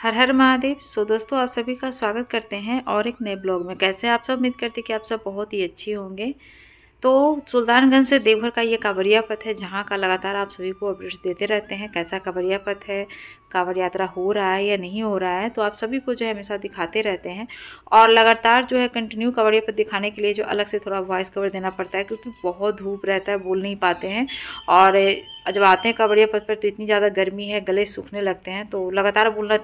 हर हर महादेव सो दोस्तों आप सभी का स्वागत करते हैं और एक नए ब्लॉग में कैसे आप सब उम्मीद करते हैं कि आप सब बहुत ही अच्छे होंगे तो सुल्तानगंज से देवघर का ये कांवरिया पथ है जहाँ का लगातार आप सभी को अपडेट्स देते रहते हैं कैसा कांवरिया पथ है कांवड़ यात्रा हो रहा है या नहीं हो रहा है तो आप सभी को जो है हमेशा दिखाते रहते हैं और लगातार जो है कंटिन्यू कांवड़िए पर दिखाने के लिए जो अलग से थोड़ा वॉइस कवर देना पड़ता है क्योंकि बहुत धूप रहता है बोल नहीं पाते हैं और जब आते हैं कांवड़िया पद पर तो इतनी ज़्यादा गर्मी है गले सूखने लगते हैं तो लगातार बोलना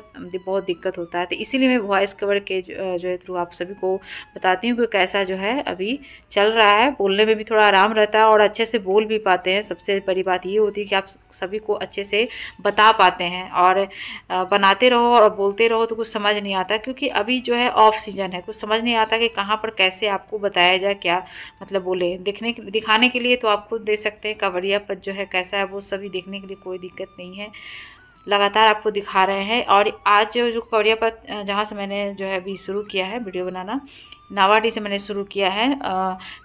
बहुत दिक्कत होता है तो इसीलिए मैं वॉइस कवर के जो है थ्रू आप सभी को बताती हूँ कि कैसा जो है अभी चल रहा है बोलने में भी थोड़ा आराम रहता है और अच्छे से बोल भी पाते हैं सबसे बड़ी बात ये होती है कि आप सभी को अच्छे से बता पाते हैं और और बनाते रहो और बोलते रहो तो कुछ समझ नहीं आता क्योंकि अभी जो है ऑफ सीजन है कुछ समझ नहीं आता कि कहाँ पर कैसे आपको बताया जाए क्या मतलब बोले दिखने दिखाने के लिए तो आप खुद दे सकते हैं कवरिया पर जो है कैसा है वो सभी देखने के लिए कोई दिक्कत नहीं है लगातार आपको दिखा रहे हैं और आज जो जो कवरिया पर जहाँ से मैंने जो है अभी शुरू किया है वीडियो बनाना नावाडी से मैंने शुरू किया है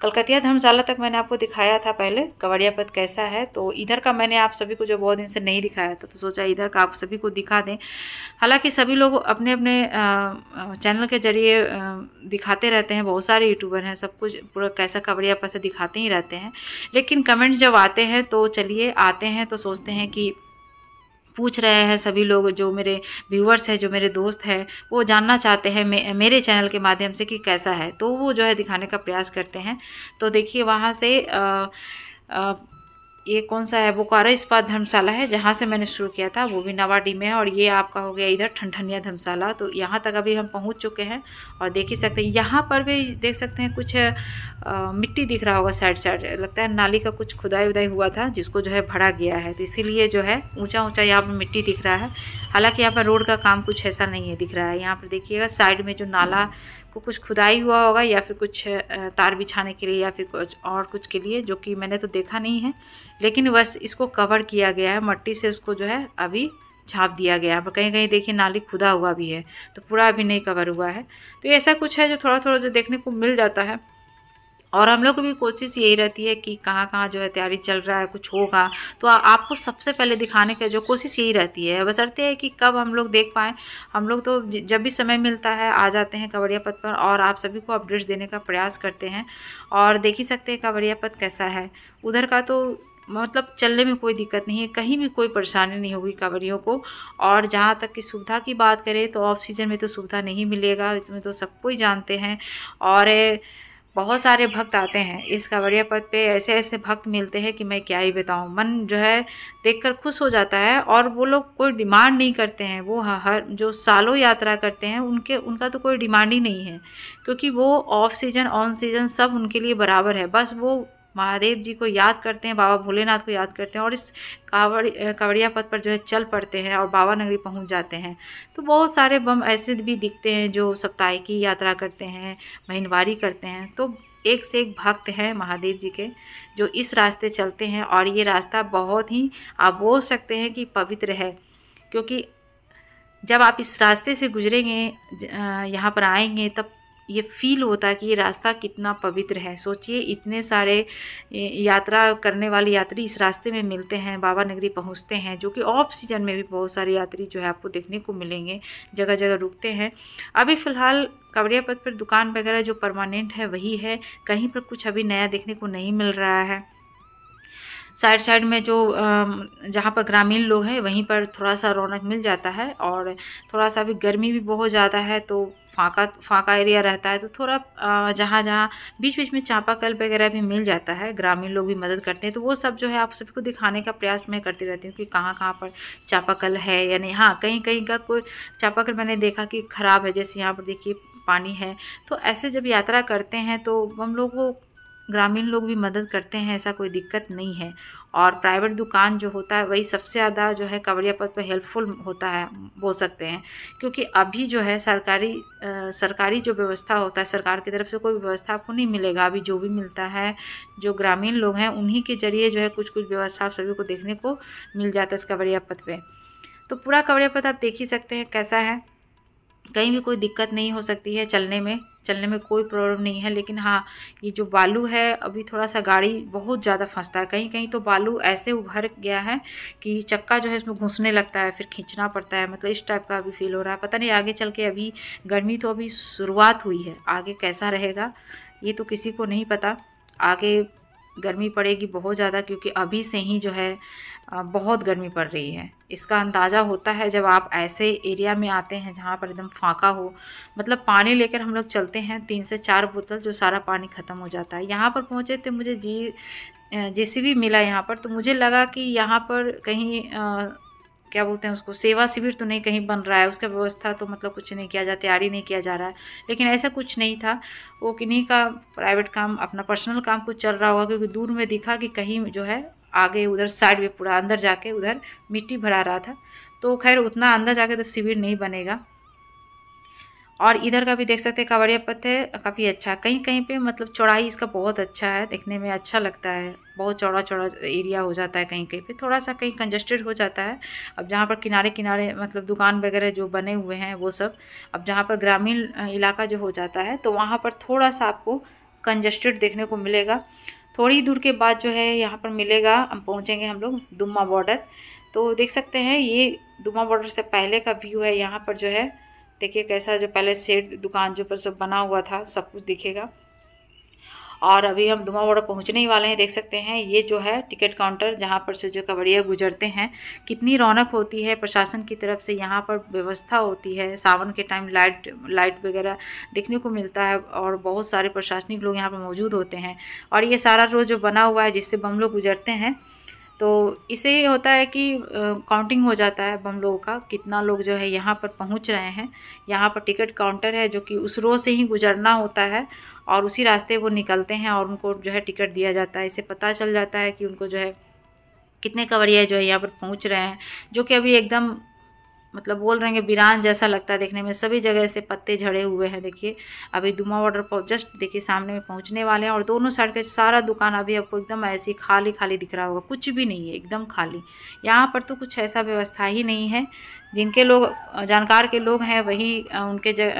कलकतिया धर्मशाला तक मैंने आपको दिखाया था पहले कवाड़िया पथ कैसा है तो इधर का मैंने आप सभी को जो बहुत दिन से नहीं दिखाया था तो सोचा इधर का आप सभी को दिखा दें हालांकि सभी लोग अपने अपने चैनल के जरिए दिखाते रहते हैं बहुत सारे यूट्यूबर हैं सब कुछ पूरा कैसा कवाड़िया पथ दिखाते ही रहते हैं लेकिन कमेंट्स जब आते हैं तो चलिए आते हैं तो सोचते हैं कि पूछ रहे हैं सभी लोग जो मेरे व्यूअर्स हैं जो मेरे दोस्त हैं वो जानना चाहते हैं मे, मेरे चैनल के माध्यम से कि कैसा है तो वो जो है दिखाने का प्रयास करते हैं तो देखिए वहाँ से आ, आ, ये कौन सा है बोकारो इस्पात धर्मशाला है जहाँ से मैंने शुरू किया था वो भी नवाडी में है और ये आपका हो गया इधर ठंडनिया धर्मशाला तो यहाँ तक अभी हम पहुँच चुके हैं और देख ही सकते हैं यहाँ पर भी देख सकते हैं कुछ आ, मिट्टी दिख रहा होगा साइड साइड लगता है नाली का कुछ खुदाई उदाई हुआ था जिसको जो है भरा गया है तो इसीलिए जो है ऊँचा ऊँचा यहाँ पर मिट्टी दिख रहा है हालाँकि यहाँ पर रोड का काम कुछ ऐसा नहीं है दिख रहा है यहाँ पर देखिएगा साइड में जो नाला को कुछ खुदाई हुआ होगा या फिर कुछ तार बिछाने के लिए या फिर कुछ और कुछ के लिए जो कि मैंने तो देखा नहीं है लेकिन बस इसको कवर किया गया है मट्टी से उसको जो है अभी छाप दिया गया है कहीं कहीं देखिए नाली खुदा हुआ भी है तो पूरा अभी नहीं कवर हुआ है तो ऐसा कुछ है जो थोड़ा थोड़ा जो देखने को मिल जाता है और हम लोग की भी कोशिश यही रहती है कि कहाँ कहाँ जो है तैयारी चल रहा है कुछ होगा तो आ, आपको सबसे पहले दिखाने का जो कोशिश यही रहती है बसरते हैं कि कब हम लोग देख पाएँ हम लोग तो जब भी समय मिलता है आ जाते हैं कवरिया पथ पर और आप सभी को अपडेट्स देने का प्रयास करते हैं और देख ही सकते हैं कवरिया पथ कैसा है उधर का तो मतलब चलने में कोई दिक्कत नहीं है कहीं भी कोई परेशानी नहीं होगी कंवरियों को और जहाँ तक कि सुविधा की बात करें तो ऑफ सीजन में तो सुविधा नहीं मिलेगा इसमें तो सब कोई जानते हैं और बहुत सारे भक्त आते हैं इस कांवड़िया पद पे ऐसे ऐसे भक्त मिलते हैं कि मैं क्या ही बताऊँ मन जो है देखकर खुश हो जाता है और वो लोग कोई डिमांड नहीं करते हैं वो हर जो सालों यात्रा करते हैं उनके उनका तो कोई डिमांड ही नहीं है क्योंकि वो ऑफ सीजन ऑन सीजन सब उनके लिए बराबर है बस वो महादेव जी को याद करते हैं बाबा भोलेनाथ को याद करते हैं और इस कांवड़ कांवड़िया पथ पर जो है चल पड़ते हैं और बाबा नगरी पहुंच जाते हैं तो बहुत सारे बम ऐसे भी दिखते हैं जो की यात्रा करते हैं महीनवारी करते हैं तो एक से एक भक्त हैं महादेव जी के जो इस रास्ते चलते हैं और ये रास्ता बहुत ही आप बोल सकते हैं कि पवित्र है क्योंकि जब आप इस रास्ते से गुजरेंगे यहाँ पर आएंगे तब ये फील होता है कि ये रास्ता कितना पवित्र है सोचिए इतने सारे यात्रा करने वाले यात्री इस रास्ते में मिलते हैं बाबा नगरी पहुंचते हैं जो कि ऑफ सीजन में भी बहुत सारे यात्री जो है आपको देखने को मिलेंगे जगह जगह रुकते हैं अभी फ़िलहाल कवरिया पथ पर दुकान वगैरह जो परमानेंट है वही है कहीं पर कुछ अभी नया देखने को नहीं मिल रहा है साइड साइड में जो जहाँ पर ग्रामीण लोग हैं वहीं पर थोड़ा सा रौनक मिल जाता है और थोड़ा सा अभी गर्मी भी बहुत ज़्यादा है तो फाका फाका एरिया रहता है तो थोड़ा जहाँ जहाँ बीच बीच में चापाकल वगैरह भी मिल जाता है ग्रामीण लोग भी मदद करते हैं तो वो सब जो है आप सभी को दिखाने का प्रयास मैं करती रहती हूँ कि कहाँ कहाँ पर चापाकल है यानी हाँ कहीं कहीं का कोई चापाकल मैंने देखा कि ख़राब है जैसे यहाँ पर देखिए पानी है तो ऐसे जब यात्रा करते हैं तो हम लोग को ग्रामीण लोग भी मदद करते हैं ऐसा कोई दिक्कत नहीं है और प्राइवेट दुकान जो होता है वही सबसे ज़्यादा जो है कवरिया पद पर हेल्पफुल होता है बोल सकते हैं क्योंकि अभी जो है सरकारी आ, सरकारी जो व्यवस्था होता है सरकार की तरफ से कोई व्यवस्था आपको नहीं मिलेगा अभी जो भी मिलता है जो ग्रामीण लोग हैं उन्हीं के जरिए जो है कुछ कुछ व्यवस्था आप सभी को देखने को मिल जाता है इस कवड़िया पद पर तो पूरा कवरिया पद आप देख ही सकते हैं कैसा है कहीं भी कोई दिक्कत नहीं हो सकती है चलने में चलने में कोई प्रॉब्लम नहीं है लेकिन हाँ ये जो बालू है अभी थोड़ा सा गाड़ी बहुत ज़्यादा फंसता है कहीं कहीं तो बालू ऐसे उभर गया है कि चक्का जो है इसमें घुसने लगता है फिर खींचना पड़ता है मतलब इस टाइप का अभी फील हो रहा है पता नहीं आगे चल के अभी गर्मी तो अभी शुरुआत हुई है आगे कैसा रहेगा ये तो किसी को नहीं पता आगे गर्मी पड़ेगी बहुत ज़्यादा क्योंकि अभी से ही जो है बहुत गर्मी पड़ रही है इसका अंदाज़ा होता है जब आप ऐसे एरिया में आते हैं जहाँ पर एकदम फाँका हो मतलब पानी लेकर हम लोग चलते हैं तीन से चार बोतल जो सारा पानी ख़त्म हो जाता है यहाँ पर पहुँचे तो मुझे जी जे मिला यहाँ पर तो मुझे लगा कि यहाँ पर कहीं क्या बोलते हैं उसको सेवा शिविर तो नहीं कहीं बन रहा है उसका व्यवस्था तो मतलब कुछ नहीं किया जा तैयारी नहीं किया जा रहा है लेकिन ऐसा कुछ नहीं था वो किन्हीं का प्राइवेट काम अपना पर्सनल काम कुछ चल रहा होगा क्योंकि दूर में दिखा कि कहीं जो है आगे उधर साइड में पूरा अंदर जाके उधर मिट्टी भरा रहा था तो खैर उतना अंदर जाके तो शिविर नहीं बनेगा और इधर का भी देख सकते हैं कवरिया पत्थर काफ़ी अच्छा है कहीं कहीं पे मतलब चौड़ाई इसका बहुत अच्छा है देखने में अच्छा लगता है बहुत चौड़ा चौड़ा एरिया हो जाता है कहीं कहीं पे थोड़ा सा कहीं कंजस्टेड हो जाता है अब जहाँ पर किनारे किनारे मतलब दुकान वगैरह जो बने हुए हैं वो सब अब जहाँ पर ग्रामीण इलाका जो हो जाता है तो वहाँ पर थोड़ा सा आपको कंजस्टेड देखने को मिलेगा थोड़ी दूर के बाद जो है यहाँ पर मिलेगा हम पहुँचेंगे हम लोग दुमा बॉर्डर तो देख सकते हैं ये दुमा बॉर्डर से पहले का व्यू है यहाँ पर जो है देखिए कैसा जो पहले सेट दुकान जो पर सब बना हुआ था सब कुछ दिखेगा और अभी हम धुआं बॉर्डर पहुँचने ही वाले हैं देख सकते हैं ये जो है टिकट काउंटर जहाँ पर से जो कवड़िया गुजरते हैं कितनी रौनक होती है प्रशासन की तरफ से यहाँ पर व्यवस्था होती है सावन के टाइम लाइट लाइट वगैरह देखने को मिलता है और बहुत सारे प्रशासनिक लोग यहाँ पर मौजूद होते हैं और ये सारा रोज जो बना हुआ है जिससे हम लोग गुजरते हैं तो इससे ये होता है कि काउंटिंग हो जाता है हम लोगों का कितना लोग जो है यहाँ पर पहुँच रहे हैं यहाँ पर टिकट काउंटर है जो कि उस रो से ही गुजरना होता है और उसी रास्ते वो निकलते हैं और उनको जो है टिकट दिया जाता है इसे पता चल जाता है कि उनको जो है कितने कवरिया जो है यहाँ पर पहुँच रहे हैं जो कि अभी एकदम मतलब बोल रहे हैं बिरान जैसा लगता है देखने में सभी जगह से पत्ते झड़े हुए हैं देखिए अभी दुमा वाटर पर जस्ट देखिए सामने में पहुंचने वाले हैं और दोनों साइड का सारा दुकान अभी आपको एकदम ऐसी खाली खाली दिख रहा होगा कुछ भी नहीं है एकदम खाली यहाँ पर तो कुछ ऐसा व्यवस्था ही नहीं है जिनके लोग जानकार के लोग हैं वही उनके जग,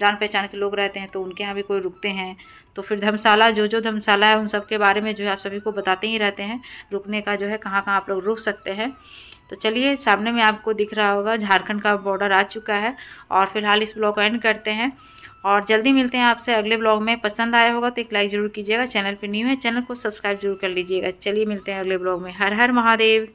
जान पहचान के लोग रहते हैं तो उनके यहाँ भी कोई रुकते हैं तो फिर धर्मशाला जो जो धर्मशाला है उन सब के बारे में जो है आप सभी को बताते ही रहते हैं रुकने का जो है कहाँ कहाँ आप लोग रुक सकते हैं तो चलिए सामने में आपको दिख रहा होगा झारखंड का बॉर्डर आ चुका है और फिलहाल इस ब्लॉग को एंड करते हैं और जल्दी मिलते हैं आपसे अगले ब्लॉग में पसंद आया होगा तो एक लाइक ज़रूर कीजिएगा चैनल पर न्यू है चैनल को सब्सक्राइब जरूर कर लीजिएगा चलिए मिलते हैं अगले ब्लॉग में हर हर महादेव